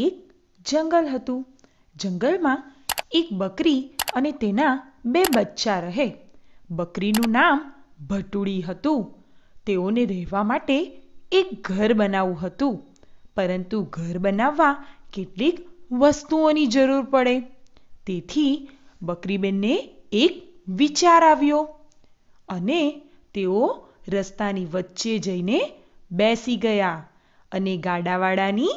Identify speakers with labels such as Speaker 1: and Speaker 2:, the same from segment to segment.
Speaker 1: એક જંગલ હતું જંગલમાં એક બકરી અને તેના બે બચ્ચા રહે બકરીનું નામ ભટુડી હતું તેઓને રહેવા માટે એક ઘર બનાવવું હતું પરંતુ ઘર બનાવવા કેટલીક વસ્તુઓની જરૂર પડે તેથી બકરીબેનને એક વિચાર આવ્યો અને તેઓ રસ્તાની વચ્ચે જઈને બેસી ગયા અને ગાડાવાળાની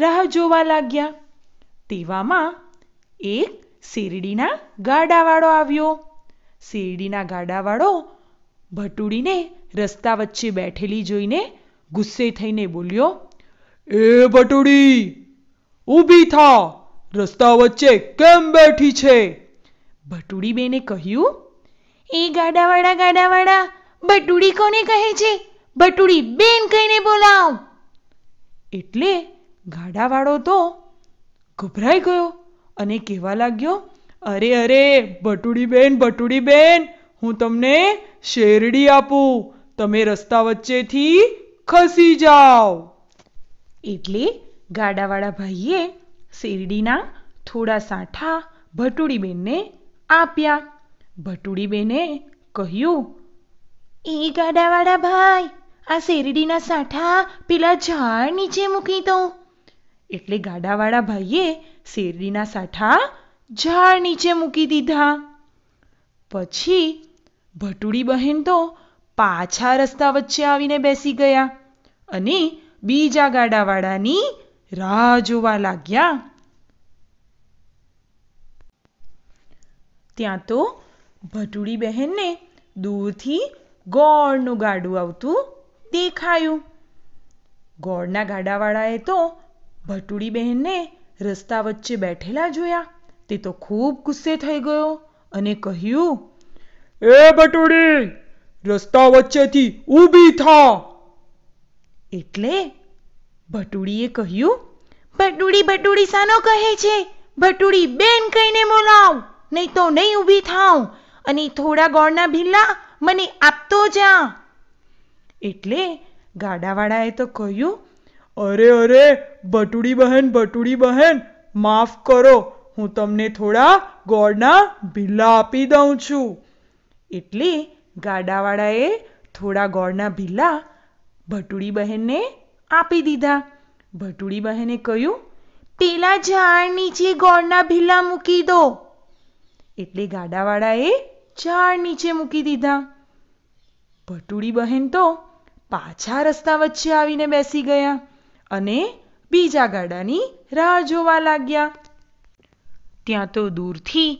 Speaker 1: રાહ જોવા લાગ્યા તેવામાં એક શેરડીના ગાડાવાળો આવ્યો શેરડીના ગાડાવાળો ભટુડીને રસ્તા વચ્ચે બેઠેલી જોઈને ગુસ્સે થઈને બોલ્યો એ ભટુડી ઊભી થા રસ્તા વચ્ચે કેમ બેઠી છે બેને કહ્યું એ ગાડાવાળા ગાડાવાળા ભટુડી કોને કહે છે ભટુડી બેન કહીને બોલાવ એટલે ગાડાવાળો તો ગભરાઈ ગયો અને કહેવા લાગ્યો અરે અરે બેન ભટુડી બેન હું તમને શેરડી આપું તમે રસ્તા વચ્ચેથી ખસી જાઓ એટલે ગાડાવાળા ભાઈએ શેરડીના થોડા સાંઠા બેનને આપ્યા બેને કહ્યું એ ગાડાવાળા ભાઈ આ શેરડીના સાંઠા પેલા ઝાડ નીચે મૂકી દઉં એટલે ગાડાવાળા ભાઈએ શેરડીના સાઠા ઝાડ નીચે મૂકી દીધા પછી ભટુડી બહેન તો પાછા રસ્તા વચ્ચે આવીને બેસી ગયા અને બીજા ગાડાવાળાની રાહ જોવા લાગ્યા ત્યાં તો ભટુડી બહેનને દૂરથી ગોળનું ગાડું આવતું દેખાયું ગોળના ગાડાવાળાએ તો ભટુડી ભટુડીબહેનને રસ્તા વચ્ચે બેઠેલા જોયા તે તો ખૂબ ગુસ્સે થઈ ગયો અને કહ્યું એ ભટુડી રસ્તા વચ્ચેથી ઊભી થા એટલે ભટુડીએ કહ્યું ભટુડી ભટુડી સાનો કહે છે ભટુડી બેન કહીને બોલાવ નહીં તો નહીં ઊભી થાવ અને થોડા ગોળના ભીલા મને આપતો જા એટલે ગાડાવાળાએ તો કહ્યું અરે અરે ભટુડી બહેન ભટુડી બહેન માફ કરો હું તમને થોડા ગોળના ભીલા આપી દઉં છું એટલે ગાડાવાળાએ થોડા ગોળના ભીલા ભટુડી બહેનને આપી દીધા ભટુડી બહેને કહ્યું પેલા ઝાડ નીચે ગોળના ભીલા મૂકી દો એટલે ગાડાવાળાએ ઝાડ નીચે મૂકી દીધા ભટુડી બહેન તો પાછા રસ્તા વચ્ચે આવીને બેસી ગયા અને બીજા ગાડાની રાહ જોવા લાગ્યા ત્યાં તો દૂરથી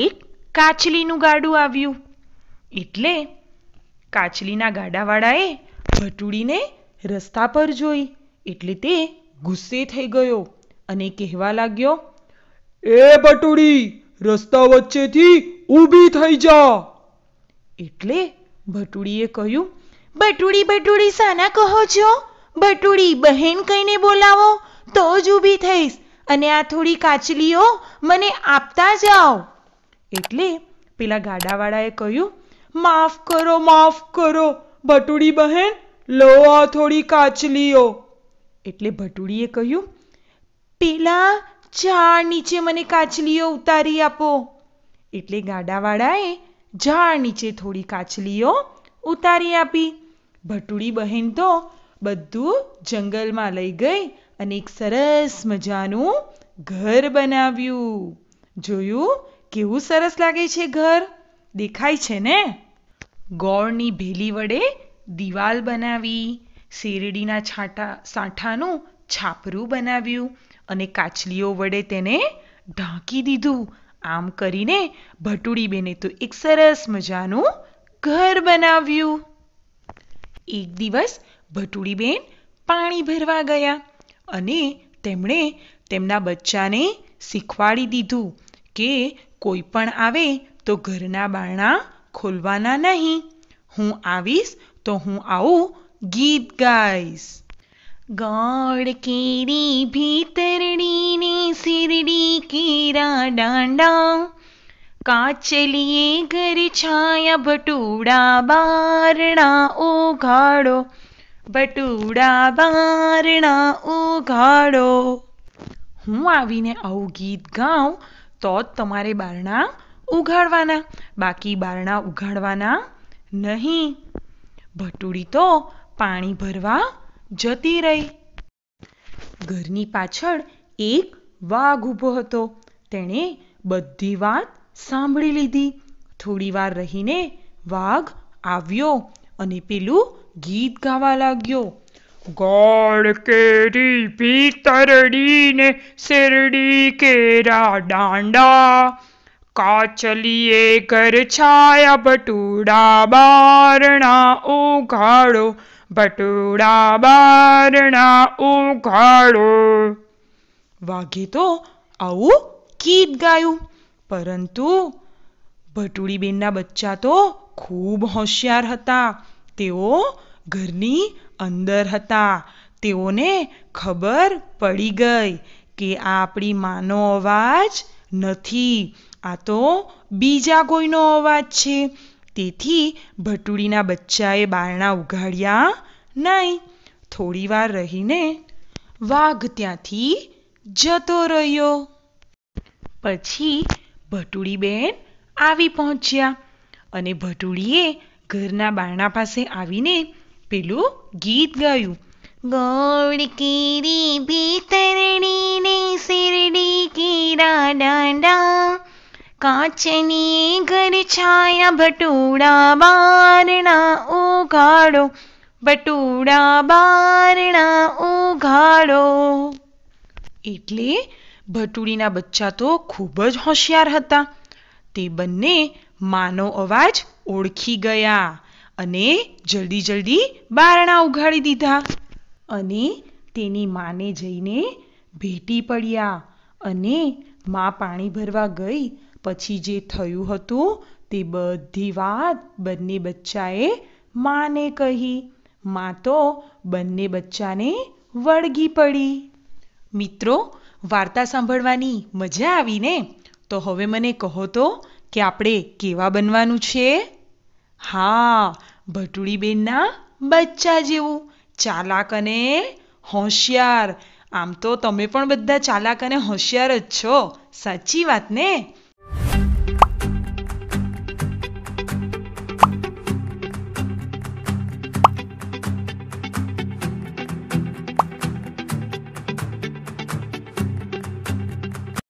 Speaker 1: એક કાચલીનું ગાડું આવ્યું એટલે કાચલીના ગાડાવાળાએ ભટુડીને રસ્તા પર જોઈ એટલે તે ગુસ્સે થઈ ગયો અને કહેવા લાગ્યો એ ભટુડી રસ્તા વચ્ચેથી ઊભી થઈ જા એટલે ભટુડીએ કહ્યું ભટુડી ભટુડી સાના કહો છો બટુડી બહેન કહીને બોલાવો તો જ ઊભી થઈશ અને આ થોડી કાચલીઓ મને આપતા જાઓ એટલે પેલા ગાડાવાળાએ કહ્યું માફ કરો માફ કરો ભટુડી બહેન લો આ થોડી કાચલીઓ એટલે ભટુડીએ કહ્યું પેલા ઝાડ નીચે મને કાચલીઓ ઉતારી આપો એટલે ગાડાવાળાએ ઝાડ નીચે થોડી કાચલીઓ ઉતારી આપી ભટુડી બહેન તો બધું જંગલમાં લઈ ગઈ અને એક સરસ મજાનું ઘર બનાવ્યું જોયું કેવું સરસ લાગે છે ઘર દેખાય છે ને ગોળની ભેલી વડે દિવાલ બનાવી શેરડીના છાંટા સાંઠાનું છાપરું બનાવ્યું અને કાચલીઓ વડે તેને ઢાંકી દીધું આમ કરીને ભટુડી બેને તો એક સરસ મજાનું ઘર બનાવ્યું એક દિવસ ભટુડીબેન પાણી ભરવા ગયા અને તેમણે તેમના બચ્ચાને શીખવાડી દીધું કે કોઈ પણ આવે તો ઘરના બારણા ખોલવાના નહીં હું આવીશ તો હું આવું ગીત ગાઈશ ગોળ કેરી ભીતરડીને શીરડી કેરા દાંડા કાચલીએ ઘર છાયા ભટુડા બારણા ઓઘાડો બટુડા બારણા ઉઘાડો હું આવીને આવું ગીત ગાઉં તો તમારે બારણા ઉઘાડવાના બાકી બારણા ઉઘાડવાના નહીં ભટુડી તો પાણી ભરવા જતી રહી ઘરની પાછળ એક વાઘ ઊભો હતો તેણે બધી વાત સાંભળી લીધી થોડી વાર રહીને વાઘ આવ્યો અને પેલું ગીત ગાવા લાગ્યો ગોળ કેરી ભીતરડીને શેરડી કેરા દાંડા કાચલીએ ઘર છાયા બટુડા બારણા ઉઘાડો બટુડા બારણા ઉઘાડો વાઘે તો આવું ગીત ગાયું પરંતુ ભટુડીબેનના બચ્ચા તો ખૂબ હોશિયાર હતા તેઓ ઘરની અંદર હતા તેઓને ખબર પડી ગઈ કે આ આપણી માનો અવાજ નથી આ તો બીજા કોઈનો અવાજ છે તેથી ભટુડીના બચ્ચાએ બારણા ઉઘાડ્યા નહીં થોડીવાર રહીને વાઘ ત્યાંથી જતો રહ્યો પછી બેન આવી પહોંચ્યા અને ભટુડીએ ઘરના બારણા પાસે આવીને પેલું ગીત ગાયું ગોળ કીરી ભીતરણી ને શેરડી કીરા ડાંડા કાચની ઘર છાયા ભટુડા બારણા ઉઘાડો ભટુડા બારણા ઉઘાડો એટલે ભટુડીના બચ્ચા તો ખૂબ જ હોશિયાર હતા તે બંને માનો અવાજ ઓળખી ગયા અને જલ્દી જલ્દી બારણા ઉઘાડી દીધા અને તેની માને જઈને ભેટી પડ્યા અને મા પાણી ભરવા ગઈ પછી જે થયું હતું તે બધી વાત બંને બચ્ચાએ માને કહી મા તો બંને બચ્ચાને વળગી પડી મિત્રો વાર્તા સાંભળવાની મજા આવીને તો હવે મને કહો તો કે આપણે કેવા બનવાનું છે હા ભટુડીબેનના બચ્ચા જેવું ચાલાક અને હોશિયાર આમ તો તમે પણ બધા ચાલાક અને હોશિયાર જ છો સાચી વાત ને